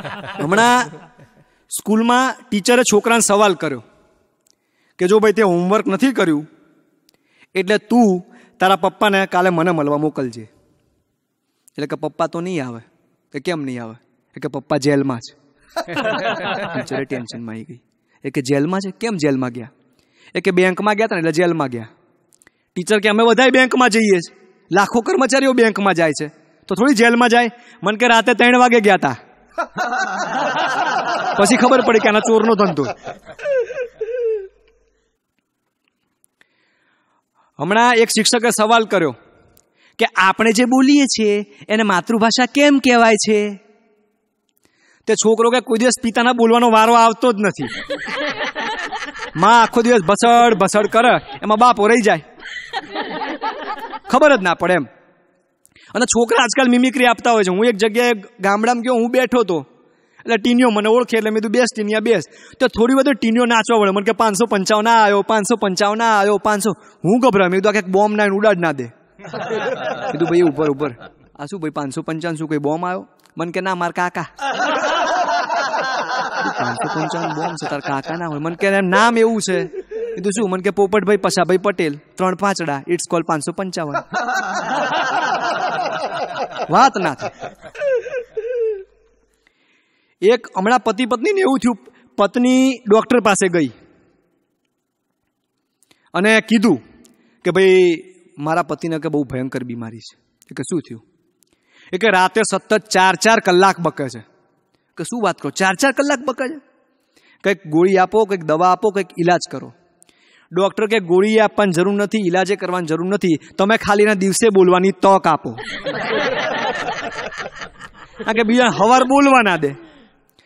હમણાં સ્કૂલમાં ટીચરે છોકરાને સવાલ કર્યો કે જો ભાઈ તે હોમવર્ક નથી કર્યું એટલે તું તારા પપ્પાને કાલે મને મળવા મોકલજે એટલે કે પપ્પા તો નહીં આવે કે કેમ નહીં આવે એ કે પપ્પા જેલમાં છે ટીચરે ટેન્શનમાં આવી ગઈ એ કે જેલમાં છે કેમ જેલમાં ગયા એ કે બેંકમાં ગયા હતા ને એટલે જેલમાં ગયા ટીચર કે અમે બધા બેંકમાં જઈએ છીએ લાખો કર્મચારીઓ બેંકમાં જાય છે તો થોડી જેલમાં જાય મન કે રાતે ત્રણ વાગે ગયા હતા પછી ખબર પડી કે આના ચોરનો ધંધો હમણાં એક શિક્ષકે સવાલ કર્યો કે આપણે જે બોલીએ છીએ એને માતૃભાષા કેમ કહેવાય છે તે છોકરો કે કોઈ દિવસ પિતાના બોલવાનો વારો આવતો જ નથી માં આખો દિવસ ભસડ ભસડ કરે એમાં બાપો રહી જાય ખબર જ ના પડે એમ અને છોકરા આજકાલ મિમિક્રી આપતા હોય છે હું એક જગ્યાએ ગામડામાં ગયો હું બેઠો હતો એટલે ટીનીઓ મને ઓળખે એટલે મેં કીધું બેસ ટીનિયા બેસ તો થોડી બધું ટીનીઓ નાચવા વળે મને કે પાંચસો પંચાવન આવ્યો પાંચસો પંચાવન આવ્યો પાંચસો હું ગભરા મેં કીધું આ બોમ્બ ના ઉડાડ ના દે કીધું ભાઈ ઉપર ઉપર આ શું ભાઈ પાંચસો પંચાવન શું કઈ બોમ્બ આવ્યો મને કે ના માર કાકા પાંચસો પંચાવન બોમ્બ છે તાર કાકા ના હોય મને કે નામ એવું છે કીધું શું મને કે પોપટભાઈ પશાભાઈ પટેલ ત્રણ પાંચડા ઇટ્સ કોલ પાંચસો પંચાવન વાત ના થઈ એક હમણાં પતિ પત્ની ને એવું થયું પત્ની ડોક્ટર પાસે ગઈ અને કીધું કે ભાઈ મારા પતિને કે બહુ ભયંકર બીમારી છે કે શું થયું એ કે રાતે સતત ચાર ચાર કલાક બકે છે કે શું વાત કરો ચાર ચાર કલાક બકે છે કંઈક ગોળી આપો કંઈક દવા આપો કંઈક ઈલાજ કરો ડૉક્ટર કે ગોળી આપવાની જરૂર નથી ઈલાજે કરવાની જરૂર નથી તમે ખાલી દિવસે બોલવાની તક આપો કારણ કે બીજા હવાર બોલવાના દે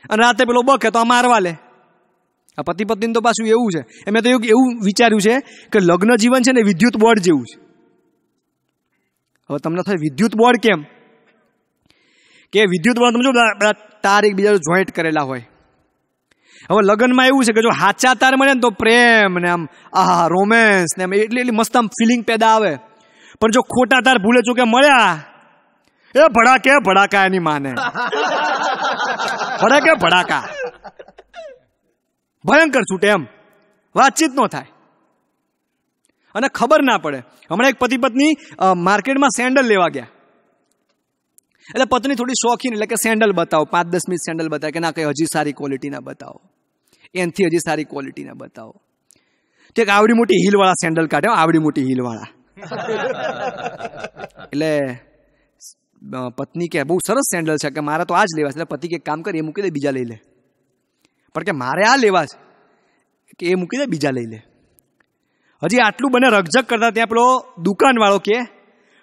અને રાતે પેલો બકે તો આ મારવા લે આ પતિ પત્નીનું તો પાછું એવું છે એ મેં તો એવું એવું વિચાર્યું છે કે લગ્ન જીવન છે ને વિદ્યુત બોર્ડ જેવું છે હવે તમને થાય વિદ્યુત બોર્ડ કેમ કે વિદ્યુત બોર્ડ તમે જો તાર એકબીજા જોઈન્ટ કરેલા હોય હવે લગ્નમાં એવું છે કે જો હાચા તાર મળે ને તો પ્રેમ ને આમ આહા રોમેન્સ ને આમ એટલી એટલી મસ્ત આમ ફિલિંગ પેદા આવે પણ જો ખોટા તાર ભૂલે ચૂકે મળ્યા એ ભડાકે ભડાકા એની માને ભડાકે ભડાકા ભયંકર છૂટે એમ વાતચીત નો થાય અને ખબર ના પડે હમણાં એક પતિ પત્ની માર્કેટમાં સેન્ડલ લેવા ગયા એટલે પત્ની થોડી શોખીન એટલે કે સેન્ડલ બતાવો પાંચ દસમી સેન્ડલ બતાવે કે ના કઈ હજી સારી ક્વોલિટીના બતાવો એનથી હજી સારી ક્વોલિટીના બતાવો કે આવડી મોટી હિલવાળા સેન્ડલ કાઢ્યો આવડી મોટી હિલવાળા એટલે પત્ની કે બહુ સરસ સેન્ડલ છે કે મારે તો આ જ લેવા છે એટલે પતિ કે કામ કરી એ મૂકી દે બીજા લઈ લે પણ કે મારે આ લેવા છે કે એ મૂકી દે બીજા લઈ લે હજી આટલું બને રગઝગ કરતા ત્યાં પેલો દુકાનવાળો કે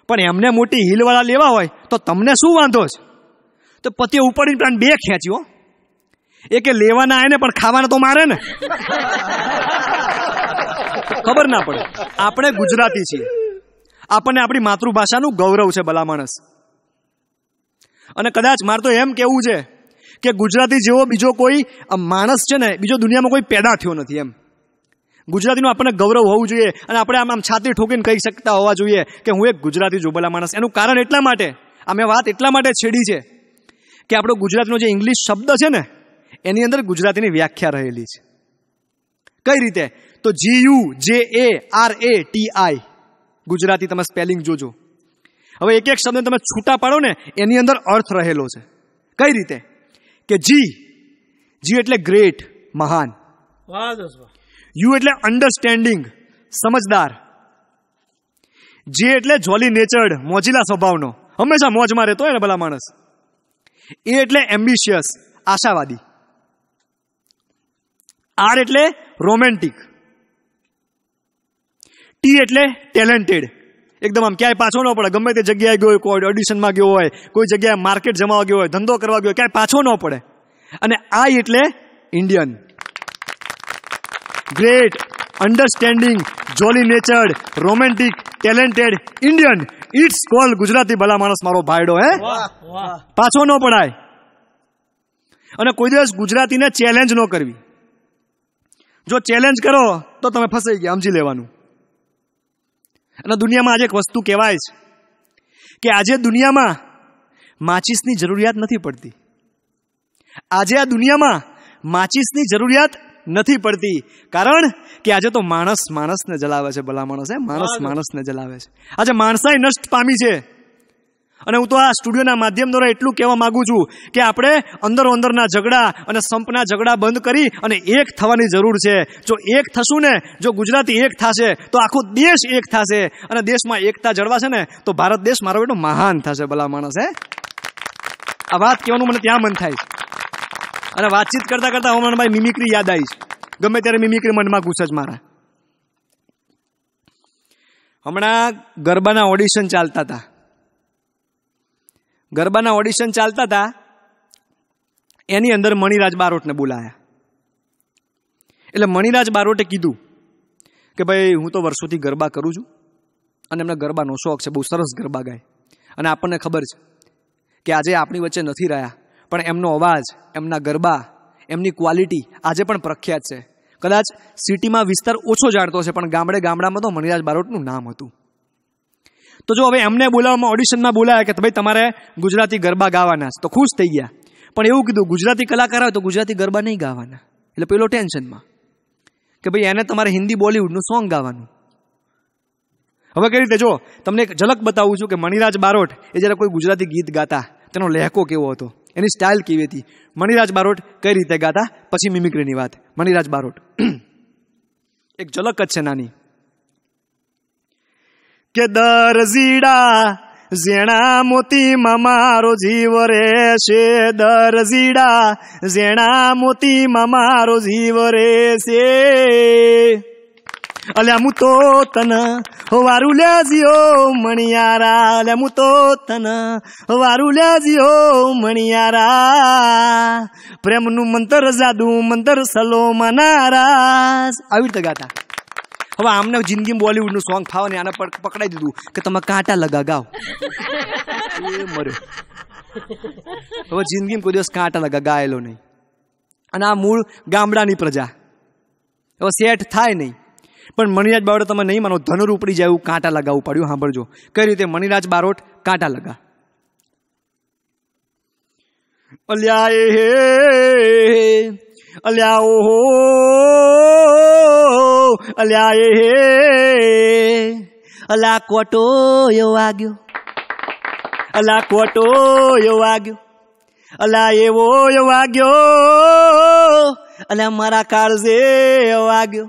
પણ એમને મોટી હિલવાળા લેવા હોય તો તમને શું વાંધો છે તો પતિએ ઉપરની પ્લાન બે ખેંચ્યો એ કે લેવાના આવે ને પણ ખાવાના તો મારે ને ખબર ના પડે આપણે ગુજરાતી છીએ આપણને આપણી માતૃભાષાનું ગૌરવ છે ભલા માણસ અને કદાચ મારે તો એમ કેવું છે કે ગુજરાતી જેવો બીજો કોઈ માણસ છે ને બીજો દુનિયામાં કોઈ પેદા થયો નથી એમ ગુજરાતીનું આપણને ગૌરવ હોવું જોઈએ અને આપણે આમ આમ છાતી ઠોકીને કહી શકતા હોવા જોઈએ કે હું એક ગુજરાતી છું ભલા માણસ એનું કારણ એટલા માટે આ મેં વાત એટલા માટે છેડી છે કે આપણો ગુજરાતનો જે ઇંગ્લિશ શબ્દ છે ને એની અંદર ગુજરાતીની વ્યાખ્યા રહેલી છે કઈ રીતે તો G U J A R A T I Gujarati તમે સ્પેલિંગ જોજો હવે એક એક શબ્દ તમે છૂટા પાડો ને એની અંદર અર્થ રહેલો છે કઈ રીતે કે જી જી એટલે ગ્રેટ મહાન યુ એટલે અન્ડરસ્ટેન્ડિંગ સમજદાર જે એટલે જોલી નેચર્ડ મોજીલા સ્વભાવનો હંમેશા મોજમાં રહેતો હોય ને ભલા માણસ એ એટલે એમ્બિશિયસ આશાવાદી આર એટલે રોમેન્ટિક ટી એટલે ટેલેન્ટેડ એકદમ આમ ક્યાંય પાછો ન પડે ગમે તે જગ્યાએ ગયો હોય કોઈ ઓડિશનમાં ગયો હોય કોઈ જગ્યાએ માર્કેટ જમાવા ગયો હોય ધંધો કરવા ગયો ક્યાંય પાછો ન પડે અને આઈ એટલે Indian great understanding jolly natured romantic talented Indian it's call Gujarati ભલા માણસ મારો ભાઈડો હે પાછો ન પડાય અને કોઈ દિવસ ગુજરાતીને ચેલેન્જ ન કરવી જો ચેલેન્જ કરો તો તમે ફસાઈ ગયા સમજી લેવાનું અને દુનિયામાં આજે એક વસ્તુ કહેવાય છે કે આજે દુનિયામાં માચિસની જરૂરિયાત નથી પડતી આજે આ દુનિયામાં માચિસની જરૂરિયાત નથી પડતી કારણ કે આજે તો માણસ માણસને જલાવે છે ભલા માણસ હે માણસ માણસને જલાવે છે આજે માણસાઈ નષ્ટ પામી છે અને હું તો આ સ્ટુડિયોના માધ્યમ દ્વારા એટલું કહેવા માગું છું કે આપણે અંદરો અંદરના ઝઘડા અને સંપના ઝઘડા બંધ કરી અને એક થવાની જરૂર છે જો એક થશું ને જો ગુજરાતી એક થશે તો આખો દેશ એક થશે અને દેશમાં એકતા જળવાશે ને તો ભારત દેશ મારો બેટો મહાન થશે ભલા માણસ હે આ વાત કહેવાનું મને ત્યાં મન થાય અને વાતચીત કરતા કરતાં હમણાં મિમિક્રી યાદ આવી ગમે ત્યારે મિમિક્રી મનમાં ઘૂસે જ મારા હમણાં ગરબાના ઓડિશન ચાલતા હતા ગરબાના ઓડિશન ચાલતા હતા એની અંદર મણિરાજ બારોટને બોલાયા એટલે મણિરાજ બારોટે કીધું કે ભાઈ હું તો વર્ષોથી ગરબા કરું છું અને એમને ગરબાનો શોખ છે બહુ સરસ ગરબા ગાય અને આપણને ખબર છે કે આજે આપણી વચ્ચે નથી રહ્યા પણ એમનો અવાજ એમના ગરબા એમની ક્વોલિટી આજે પણ પ્રખ્યાત છે કદાચ સિટીમાં વિસ્તાર ઓછો જાણતો છે પણ ગામડે ગામડામાં તો મણિરાજ બારોટનું નામ હતું તો જો હવે એમને બોલાવવામાં ઓડિશનમાં બોલાયા કે ભાઈ તમારે ગુજરાતી ગરબા ગાવાના તો ખુશ થઈ ગયા પણ એવું કીધું ગુજરાતી કલાકાર આવે તો ગુજરાતી ગરબા નહીં ગાવાના એટલે પેલો ટેન્શનમાં કે ભાઈ એને તમારે હિન્દી બોલિવૂડનું સોંગ ગાવાનું હવે કઈ રીતે જો તમને એક ઝલક બતાવું છું કે મણિરાજ બારોટ એ જ્યારે કોઈ ગુજરાતી ગીત ગાતા તેનો લહેકો કેવો હતો એની સ્ટાઇલ કેવી હતી મણિરાજ બારોટ કઈ રીતે ગાતા પછી મિમિક્રીની વાત મણિરાજ બારોટ એક ઝલક જ છે નાની કે દર જીડા ઝેણા મોતીમાં મારો જીવ રે છે દર જીડા ઝેણા મોતીમાં મારો જીવ રે છે અલ્યા હું તો તન વારું લેજીઓ મણિયારા અલ્યા હું તો તન વારું લેજીઓ મણિયારા પ્રેમનું મંતર જાદુ મંતર સલો મનારા આવી રીતે ગાતા હવે આમને જિંદગીમાં બોલિવૂડનું સોંગ ફાવે ને આને પકડાઈ દીધું કે તમે કાંટા લગા ગાઓ એ હવે જિંદગીમાં કોઈ દિવસ કાંટા લગા ગાયેલો નહીં અને આ મૂળ ગામડાની પ્રજા હવે સેટ થાય નહીં પણ મણિરાજ બારોટ તમે નહીં માનો ધનુર ઉપડી જાય એવું કાંટા લગાવવું પડ્યું સાંભળજો કઈ રીતે મણિરાજ બારોટ કાંટા લગા અલ્યા એ અલ્યા ઓહો અલ્યા એ અલા કોટો યો વાગ્યો અલા કોટો યો વાગ્યો અલા એવો યો વાગ્યો અલા મારા કાળજે વાગ્યો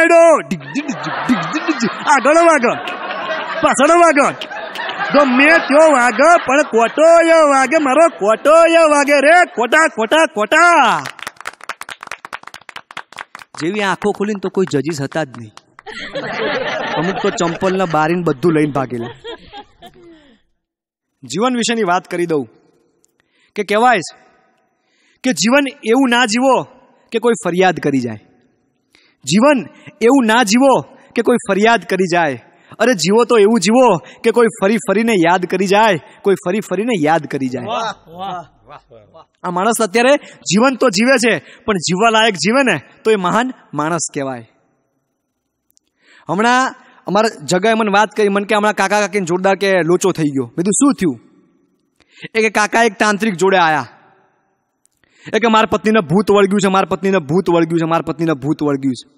મેળો આગળ વાગળ પાછળ વાગળ ગમે ત્યો વાગે પણ ખોટો ય વાગે મારો ખોટો ય વાગે રે ખોટા ખોટા ખોટા જેવી આંખો ખોલીને તો કોઈ જજીસ હતા જ નહીં અમુક તો ચંપલ ચંપલના બારીને બધું લઈને ભાગેલા જીવન વિશેની વાત કરી દઉં કે કહેવાય કે જીવન એવું ના જીવો કે કોઈ ફરિયાદ કરી જાય જીવન એવું ના જીવો કે કોઈ ફરિયાદ કરી જાય અરે જીવો તો એવું જીવો કે કોઈ ફરી ફરીને યાદ કરી જાય કોઈ ફરી ફરીને યાદ કરી જાય આ માણસ અત્યારે જીવન તો જીવે છે પણ જીવવા લાયક જીવે ને તો એ મહાન માણસ કહેવાય હમણાં અમારા જગ્યાએ મને વાત કરી મને કે હમણાં કાકા કાકીને જોરદાર કે લોચો થઈ ગયો બધું શું થયું એ કે કાકા એક તાંત્રિક જોડે આવ્યા એ કે મારા પત્નીને ભૂત વળગ્યું છે મારા પત્નીને ભૂત વળગ્યું છે મારા પત્નીને ભૂત વળગ્યું છે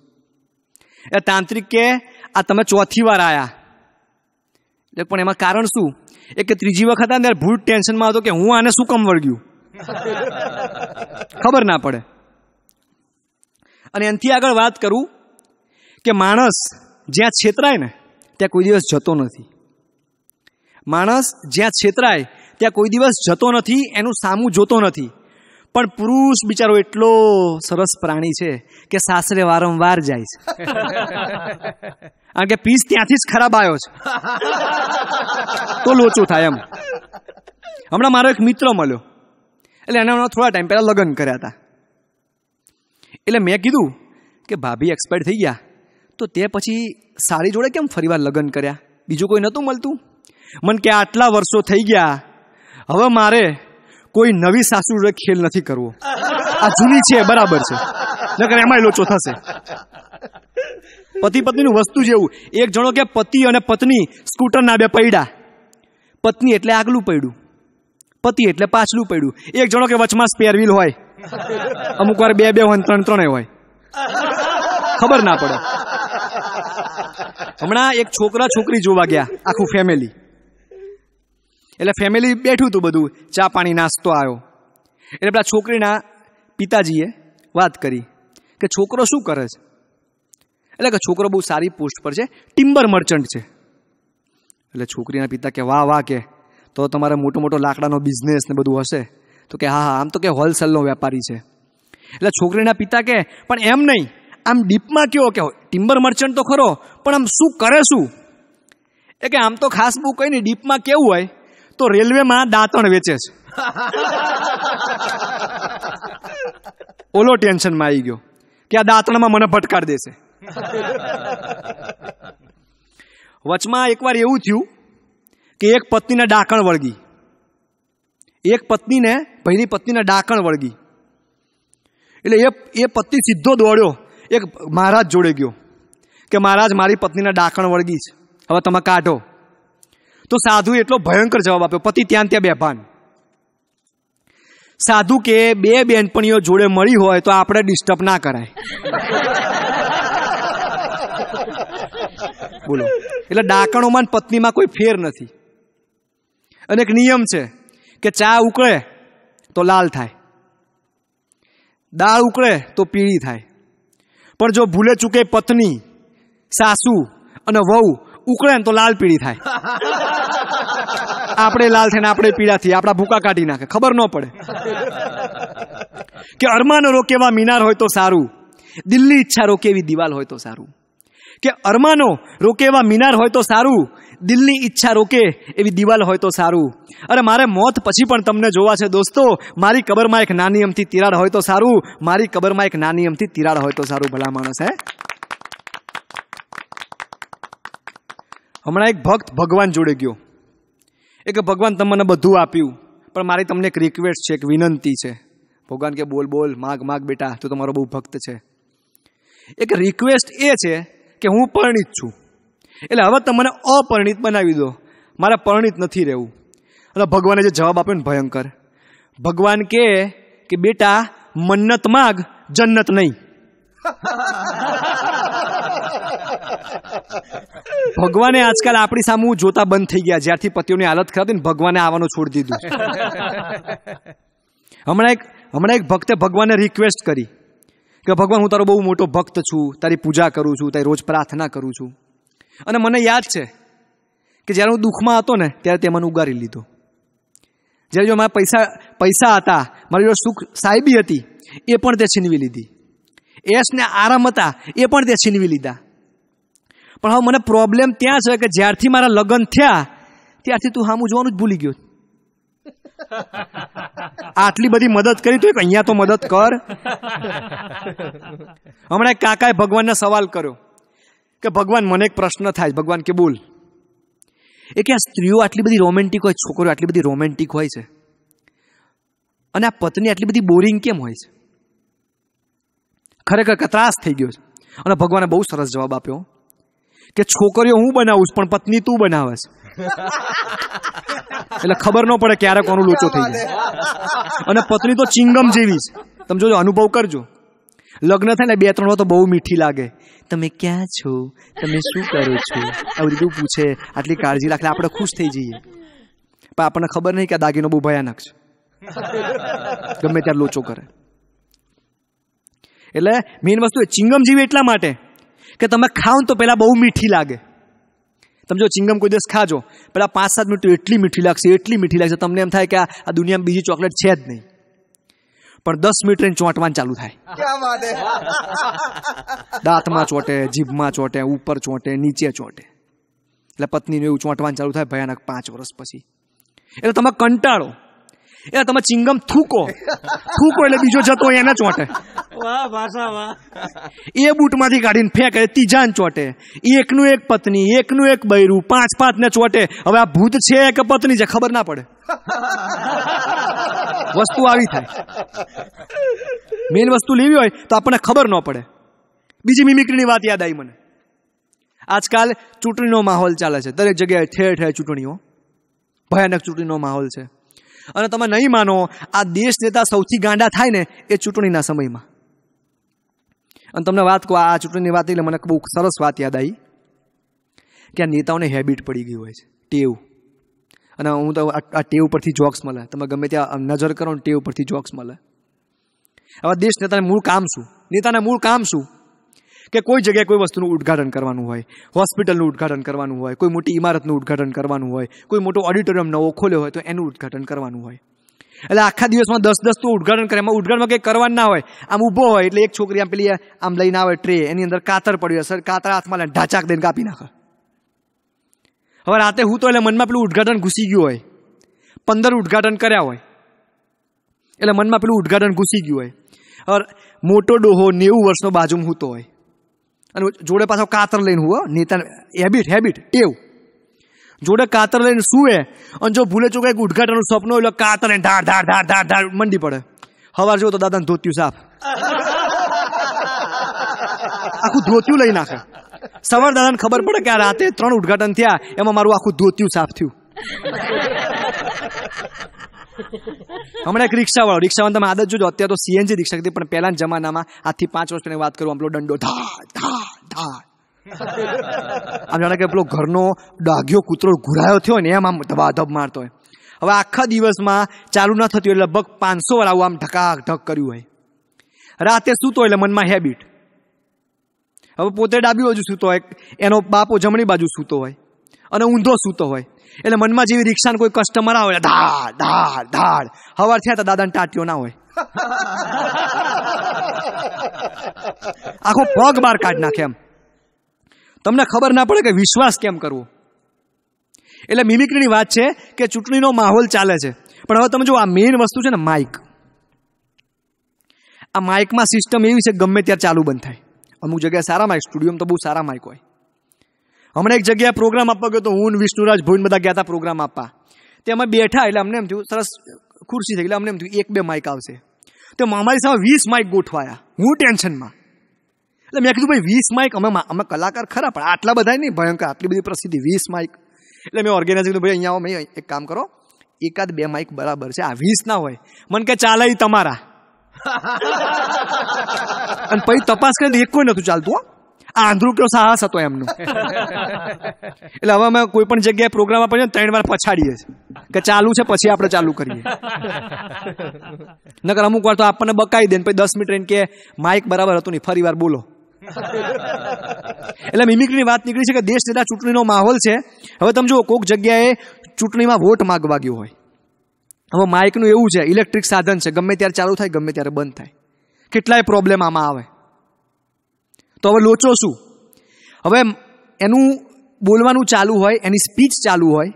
એ તાંત્રિક કે આ તમે ચોથી વાર આવ્યા એટલે પણ એમાં કારણ શું એ કે ત્રીજી વખત આ ભૂત ટેન્શનમાં હતો કે હું આને શું કમ વળગ્યું ખબર ના પડે અને એનાથી આગળ વાત કરું કે માણસ જ્યાં છેતરાય ને ત્યાં કોઈ દિવસ જતો નથી માણસ જ્યાં છેતરાય ત્યાં કોઈ દિવસ જતો નથી એનું સામું જોતો નથી પણ પુરુષ બિચારો એટલો સરસ પ્રાણી છે કે સાસરે વારંવાર જાય છે કારણ કે પીસ ત્યાંથી જ ખરાબ આવ્યો છે તો લોચો થાય એમ હમણાં મારો એક મિત્ર મળ્યો એટલે એને હમણાં થોડા ટાઈમ પહેલાં લગ્ન કર્યા હતા એટલે મેં કીધું કે ભાભી એક્સપાયર થઈ ગયા તો તે પછી સાડી જોડે કેમ ફરીવાર લગ્ન કર્યા બીજું કોઈ નહોતું મળતું મને કે આટલા વર્ષો થઈ ગયા હવે મારે કોઈ નવી સાસુ જોડે ખેલ નથી કરવો આ જૂની છે બરાબર છે નકર એમાં લોચો થશે પતિ પત્નીનું વસ્તુ જેવું એક જણો કે પતિ અને પત્ની સ્કૂટર ના બે પૈડા પત્ની એટલે આગલું પડ્યું પતિ એટલે પાછલું પડ્યું એક જણો કે વચમાં સ્પેર વ્હીલ હોય અમુક વાર બે બે હોય ત્રણ ત્રણે હોય ખબર ના પડે હમણાં એક છોકરા છોકરી જોવા ગયા આખું ફેમિલી એટલે ફેમિલી બેઠું હતું બધું ચા પાણી નાસ્તો આવ્યો એટલે પેલા છોકરીના પિતાજીએ વાત કરી કે છોકરો શું કરે છે એટલે કે છોકરો બહુ સારી પોસ્ટ પર છે ટિમ્બર મર્ચન્ટ છે એટલે છોકરીના પિતા કે વાહ વાહ કે તો તમારે મોટો મોટો લાકડાનો બિઝનેસ ને બધું હશે તો કે હા હા આમ તો કે હોલસેલનો વેપારી છે એટલે છોકરીના પિતા કે પણ એમ નહીં આમ ડીપમાં કયો કે ટિમ્બર મર્ચન્ટ તો ખરો પણ આમ શું કરે શું એ કે આમ તો ખાસ બહુ કંઈ નહીં ડીપમાં કેવું હોય તો રેલવેમાં દાંતણ વેચે છે ઓલો ટેન્શનમાં આવી ગયો કે આ દાંતણમાં મને ભટકાર દેશે વચમાં એકવાર એવું થયું કે એક પત્નીને ડાકણ વળગી એક પત્નીને ભાઈની પત્નીને ડાકણ વળગી એટલે એ એ પતિ સીધો દોડ્યો એક મહારાજ જોડે ગયો કે મહારાજ મારી પત્નીને ડાકણ વળગી છે હવે તમે કાઢો તો સાધુ એટલો ભયંકર જવાબ આપ્યો પતિ ત્યાં ત્યાં બેભાન સાધુ કે બે બેનપણીઓ જોડે મળી હોય તો આપણે ડિસ્ટર્બ ના કરાય બોલો એટલે ડાકણોમાં પત્નીમાં કોઈ ફેર નથી અને એક નિયમ છે કે ચા ઉકળે તો લાલ થાય દાળ ઉકળે તો પીળી થાય પણ જો ભૂલે ચૂકે પત્ની સાસુ અને વહુ ઉકળે ને તો લાલ પીળી થાય આપણે લાલ થઈને આપણે પીળા થઈએ આપણા ભૂકા કાઢી નાખે ખબર ન પડે કે અરમાન એવા મિનાર હોય તો સારું દિલ્હી ઈચ્છા રોકે એવી દિવાલ હોય તો સારું કે અરમાનો રોકે એવા મિનાર હોય તો સારું દિલની ઈચ્છા રોકે એવી દિવાલ હોય તો સારું અરે મારે મોત પછી પણ તમને જોવા છે દોસ્તો મારી કબરમાં એક નાની અમથી તિરાડ હોય તો સારું મારી કબરમાં એક નાની અમથી તિરાડ હોય તો સારું ભલા માણસ હે હમણાં એક ભક્ત ભગવાન જોડે ગયો એ કે ભગવાન તમને બધું આપ્યું પણ મારી તમને એક રિક્વેસ્ટ છે એક વિનંતી છે ભગવાન કે બોલ બોલ માગ માગ બેટા તું તમારો બહુ ભક્ત છે એક રિક્વેસ્ટ એ છે કે હું પરણિત છું એટલે હવે તમને અપરિણિત બનાવી દો મારે પરણિત નથી રહેવું એટલે ભગવાને જે જવાબ આપ્યો ને ભયંકર ભગવાન કે કે બેટા મન્નત માગ જન્નત નહીં ભગવાને આજકાલ આપણી સામે જોતા બંધ થઈ ગયા જ્યારથી પતિઓની હાલત ખરાબ ને ભગવાને આવવાનું છોડી દીધું હમણાં એક હમણાં એક ભક્તે ભગવાનને રિક્વેસ્ટ કરી કે ભગવાન હું તારો બહુ મોટો ભક્ત છું તારી પૂજા કરું છું તારી રોજ પ્રાર્થના કરું છું અને મને યાદ છે કે જ્યારે હું દુઃખમાં હતો ને ત્યારે તે મને ઉગારી લીધો જ્યારે જો મારા પૈસા પૈસા હતા મારી જો સુખ સાહેબી હતી એ પણ તે છીનવી લીધી એસ ને આરામ હતા એ પણ તે છીનવી લીધા પણ હવે મને પ્રોબ્લેમ ત્યાં છે કે જ્યારથી મારા લગ્ન થયા ત્યારથી તું હામું જોવાનું જ ભૂલી ગયો આટલી બધી મદદ કરી તું અહીંયા તો મદદ કર હમણાં કાકાએ ભગવાનને સવાલ કર્યો કે ભગવાન મને એક પ્રશ્ન થાય ભગવાન કે બોલ એ કે આ સ્ત્રીઓ આટલી બધી રોમેન્ટિક હોય છોકરીઓ આટલી બધી રોમેન્ટિક હોય છે અને આ પત્ની આટલી બધી બોરિંગ કેમ હોય છે ખરેખર ત્રાસ થઈ ગયો છે અને ભગવાને બહુ સરસ જવાબ આપ્યો કે છોકરીઓ હું બનાવું છું પણ પત્ની તું બનાવે એટલે ખબર ન પડે ક્યારે કોનું લોચો થઈ જાય અને પત્ની તો ચિંગમ જેવી છે તમે જોજો અનુભવ કરજો લગ્ન થાય ને બે ત્રણ તો બહુ મીઠી લાગે તમે ક્યાં છો તમે શું કરો છો આવું બધું પૂછે આટલી કાળજી રાખે આપણે ખુશ થઈ જઈએ પણ આપણને ખબર નહીં કે દાગીનો બહુ ભયાનક છે ગમે ત્યાં લોચો કરે એટલે મેઇન વસ્તુ ચિંગમ જીવી એટલા માટે કે તમે ખાવ ને તો પહેલાં બહુ મીઠી લાગે તમે જો ચિંગમ કોઈ દિવસ ખાજો પહેલાં પાંચ સાત મિનિટ એટલી મીઠી લાગશે એટલી મીઠી લાગશે તમને એમ થાય કે આ દુનિયામાં બીજી ચોકલેટ છે જ નહીં પણ દસ મિનિટ એની ચોંટવાનું ચાલુ થાય દાંતમાં ચોંટે જીભમાં ચોંટે ઉપર ચોંટે નીચે ચોંટે એટલે પત્નીનું એવું ચોંટવાનું ચાલુ થાય ભયાનક પાંચ વર્ષ પછી એટલે તમે કંટાળો એ તમે ચિંગમ થૂકો થૂકો એટલે બીજો જતો એને ચોંટે વાહ ભાષા વાહ એ બૂટમાંથી કાઢીને ફેંકે ત્રીજાન ચોંટે એકનું એક પત્ની એકનું એક બૈરું પાંચ પાંચ ને ચોંટે હવે આ ભૂત છે કે પત્ની છે ખબર ના પડે વસ્તુ આવી થાય મેઇન વસ્તુ લેવી હોય તો આપણને ખબર ન પડે બીજી મિમિક્રીની વાત યાદ આવી મને આજકાલ ચૂંટણીનો માહોલ ચાલે છે દરેક જગ્યાએ ઠેર ઠેર ચૂંટણીઓ ભયાનક ચૂંટણીનો માહોલ છે અને તમે નહીં માનો આ દેશ નેતા સૌથી ગાંડા થાય ને એ ચૂંટણીના સમયમાં અને તમને વાત કહો આ ચૂંટણીની વાત એટલે મને બહુ સરસ વાત યાદ આવી કે આ નેતાઓને હેબિટ પડી ગઈ હોય છે ટેવ અને હું તો આ ટેવ પરથી જોક્સ મળે તમે ગમે ત્યાં નજર કરો ને ટેવ પરથી જોક્સ મળે હવે દેશ નેતાને મૂળ કામ શું નેતાને મૂળ કામ શું કે કોઈ જગ્યાએ કોઈ વસ્તુનું ઉદ્ઘાટન કરવાનું હોય હોસ્પિટલનું ઉદ્ઘાટન કરવાનું હોય કોઈ મોટી ઇમારતનું ઉદઘાટન કરવાનું હોય કોઈ મોટો ઓડિટોરિયમ નવો ખોલ્યો હોય તો એનું ઉદ્ઘાટન કરવાનું હોય એટલે આખા દિવસમાં દસ દસ તો ઉદ્ઘાટન કરે એમાં ઉદ્ઘાટનમાં કંઈ કરવાનું ના હોય આમ ઊભો હોય એટલે એક છોકરી આમ પેલી આમ લઈને આવે ટ્રે એની અંદર કાતર પડ્યું હોય સર કાતર હાથમાં લઈને ઢાચાક દઈને કાપી નાખે હવે રાતે હું તો એટલે મનમાં પેલું ઉદ્ઘાટન ઘૂસી ગયું હોય પંદર ઉદ્ઘાટન કર્યા હોય એટલે મનમાં પેલું ઉદ્ઘાટન ઘૂસી ગયું હોય ઓર મોટો ડોહો નેવું વર્ષનો બાજુમાં હૂતો હોય અને જોડે પાછો કાતર લઈને હુઓ નેતા હેબિટ હેબિટ ટેવ જોડે કાતર લઈને સુવે અને જો ભૂલે ચૂકે એક ઉદઘાટનનું સપનું એટલે કાતર લઈને ધાર ધાર ધાર ધાર ધાર મંડી પડે હવાર જો તો દાદાને ધોત્યું સાફ આખું ધોત્યું લઈ નાખે સવાર દાદાને ખબર પડે કે આ રાતે ત્રણ ઉદઘાટન થયા એમાં મારું આખું ધોત્યું સાફ થયું હમણાં એક રિક્ષા રિક્ષા રિક્ષાવાળા તમે આદત જોજો અત્યારે તો સીએનજી રિક્ષા હતી પણ પહેલાના જમાનામાં આજથી પાંચ વર્ષ પહેલાં વાત કરું આપણો દંડો ધા ધા થાય આમ જાણે કે પેલો ઘરનો ડાઘ્યો કૂતરો ઘુરાયો થયો ને એમ આમ ધબાધબ મારતો હોય હવે આખા દિવસમાં ચાલુ ન થતું એટલે લગભગ પાંચસો વાર આમ ઢકાક ઢક કર્યું હોય રાતે સૂતો એટલે મનમાં હેબિટ હવે પોતે ડાબી બાજુ સૂતો હોય એનો બાપો જમણી બાજુ સૂતો હોય અને ઊંધો સૂતો હોય એટલે મનમાં જેવી રિક્ષાને કોઈ કસ્ટમર આવે ધાડ ધાડ ધાડ હવાર થયા તો દાદાને ટાટીઓ ના હોય આખો પગ બહાર કાઢી નાખે એમ તમને ખબર ના પડે કે વિશ્વાસ કેમ કરવો એટલે મિમિક્રીની વાત છે કે ચૂંટણીનો માહોલ ચાલે છે પણ હવે તમે જો આ મેઇન વસ્તુ છે ને માઇક આ માઇકમાં સિસ્ટમ એવી છે ગમે ત્યારે ચાલુ બંધ થાય અમુક જગ્યાએ સારા માઇક સ્ટુડિયોમાં તો બહુ સારા માઇક હોય હમણાં એક જગ્યાએ પ્રોગ્રામ આપવા ગયો તો હું વિષ્ણુરાજ ભોઈન બધા ગયા હતા પ્રોગ્રામ આપવા તે અમે બેઠા એટલે અમને એમ થયું સરસ ખુરશી થઈ એટલે અમને એમ થયું એક બે માઇક આવશે તો મામારી સામે વીસ માઇક ગોઠવાયા હું ટેન્શનમાં એટલે મેં કીધું ભાઈ વીસ માઇક અમે અમે કલાકાર ખરા પણ આટલા બધા નહીં ભયંકર આટલી બધી પ્રસિદ્ધિ વીસ માઇક એટલે મેં ઓર્ગેનાઇઝ કીધું ભાઈ અહીંયા આવો મેં એક કામ કરો એકાદ બે માઇક બરાબર છે આ વીસ ના હોય મને કે ચાલે તમારા અને પછી તપાસ કરી એક કોઈ નહોતું ચાલતું આંધ્રુકનો સાહસ હતો એમનું એટલે હવે અમે કોઈ પણ જગ્યાએ પ્રોગ્રામ આપે છે ત્રણ વાર પછાડીએ છીએ કે ચાલુ છે પછી આપણે ચાલુ કરીએ નકર અમુક વાર તો આપણને બકાઈ દે ને પછી દસ મિનિટ રહીને કે માઇક બરાબર હતું નહીં ફરી વાર બોલો એટલે મિમિક્રીની વાત નીકળી છે કે દેશ જેટલા ચૂંટણીનો માહોલ છે હવે તમે જુઓ કોઈક જગ્યાએ ચૂંટણીમાં વોટ માગવા ગયો હોય હવે માઇકનું એવું છે ઇલેક્ટ્રિક સાધન છે ગમે ત્યારે ચાલુ થાય ગમે ત્યારે બંધ થાય કેટલાય પ્રોબ્લેમ આમાં આવે તો હવે લોચો શું હવે એનું બોલવાનું ચાલુ હોય એની સ્પીચ ચાલુ હોય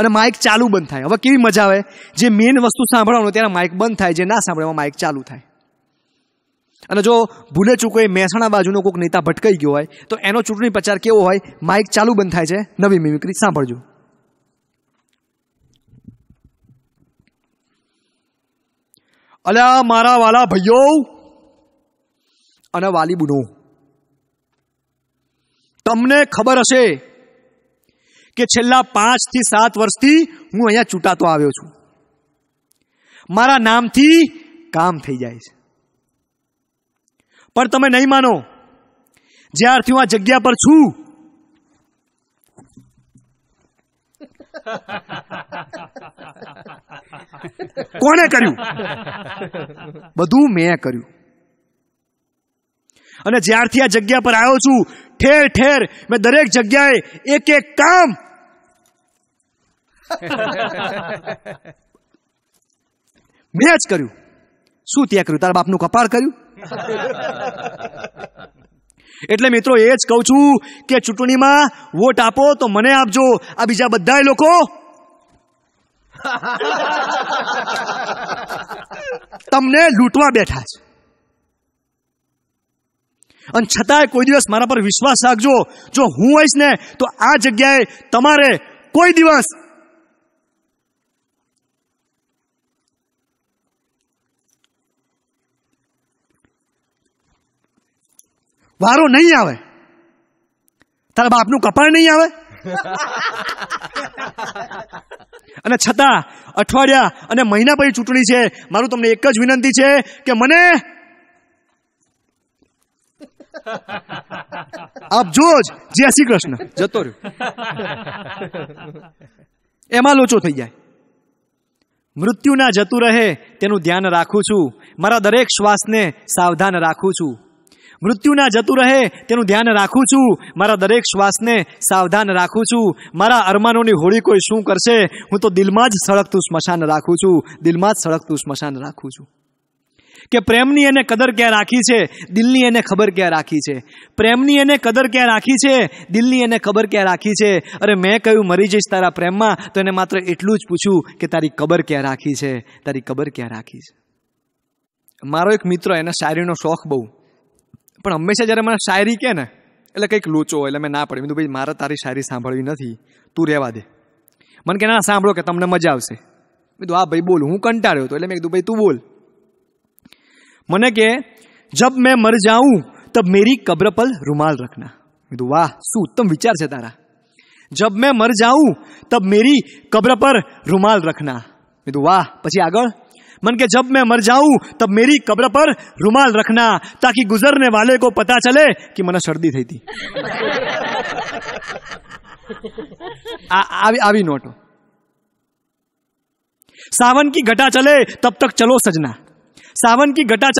અને માઇક ચાલુ બંધ થાય હવે કેવી મજા આવે જે મેઇન વસ્તુ સાંભળવાનું ત્યારે માઇક બંધ થાય જે ના સાંભળે માઇક ચાલુ થાય અને જો ભૂલે ચૂકો એ મહેસાણા બાજુનો કોઈક નેતા ભટકાઈ ગયો હોય તો એનો ચૂંટણી પ્રચાર કેવો હોય માઇક ચાલુ બંધ થાય છે નવી મિમિક્રી સાંભળજો અલ્યા મારા વાલા ભાઈઓ અને વાલી બુનો તમને ખબર હશે કે છેલ્લા પાંચ થી સાત વર્ષથી હું અહીંયા ચૂંટાતો આવ્યો છું મારા નામથી કામ થઈ જાય છે પણ તમે નહીં માનો જ્યારથી હું આ જગ્યા પર છું કોને કર્યું બધું મેં કર્યું અને જ્યારથી આ જગ્યા પર આવ્યો છું ઠેર ઠેર મેં દરેક જગ્યાએ એક એક કામ મેં જ કર્યું શું ત્યાં કર્યું તારા બાપનું કપાળ કર્યું એટલે મિત્રો એ જ કહું છું કે ચૂંટણીમાં વોટ આપો તો મને આપજો આ બીજા બધા લોકો તમને લૂંટવા બેઠા છે અને છતાંય કોઈ દિવસ મારા પર વિશ્વાસ રાખજો જો હું હોઈશ ને તો આ જગ્યાએ તમારે કોઈ દિવસ વારો નહીં આવે તારા બાપનું કપાળ નહીં આવે અને છતાં અઠવાડિયા અને મહિના પછી ચૂંટણી છે મારું તમને એક જ વિનંતી છે કે મને આપ જોજ જય શ્રી કૃષ્ણ જતો રહ્યો એમાં લોચો થઈ જાય મૃત્યુના જતું રહે તેનું ધ્યાન રાખું છું મારા દરેક શ્વાસને સાવધાન રાખું છું મૃત્યુના જતું રહે તેનું ધ્યાન રાખું છું મારા દરેક શ્વાસને સાવધાન રાખું છું મારા અરમાનોની હોળી કોઈ શું કરશે હું તો દિલમાં જ સળગતું સ્મશાન રાખું છું દિલમાં જ સળગતું સ્મશાન રાખું છું કે પ્રેમની એને કદર ક્યાં રાખી છે દિલની એને ખબર ક્યાં રાખી છે પ્રેમની એને કદર ક્યાં રાખી છે દિલની એને ખબર ક્યાં રાખી છે અરે મેં કહ્યું મરી જઈશ તારા પ્રેમમાં તો એને માત્ર એટલું જ પૂછ્યું કે તારી ખબર ક્યાં રાખી છે તારી કબર ક્યાં રાખી છે મારો એક મિત્ર એને શાયરીનો શોખ બહુ પણ હંમેશા જ્યારે મને શાયરી કે ને એટલે કંઈક લોચો એટલે મેં ના પડી મેં ભાઈ મારે તારી શાયરી સાંભળવી નથી તું રહેવા દે મને કે ના સાંભળો કે તમને મજા આવશે મેં કીધું હા ભાઈ બોલ હું કંટાળ્યો હતો એટલે મેં કીધું ભાઈ તું બોલ मने के जब मैं मर जाऊं तब मेरी कब्र पर रुमाल रखना तो, वाह વાહ उत्तम विचार વિચાર तारा जब मैं मर जाऊं तब मेरी कब्र पर પર रखना तो, वाह पी आग मन के जब मैं मर जाऊं तब मेरी कब्र पर रुमाल रखना ताकि गुजरने वाले को पता चले कि मना सर्दी थी थी नोट सावन की घटा चले तब तक चलो सजना सावन की घटा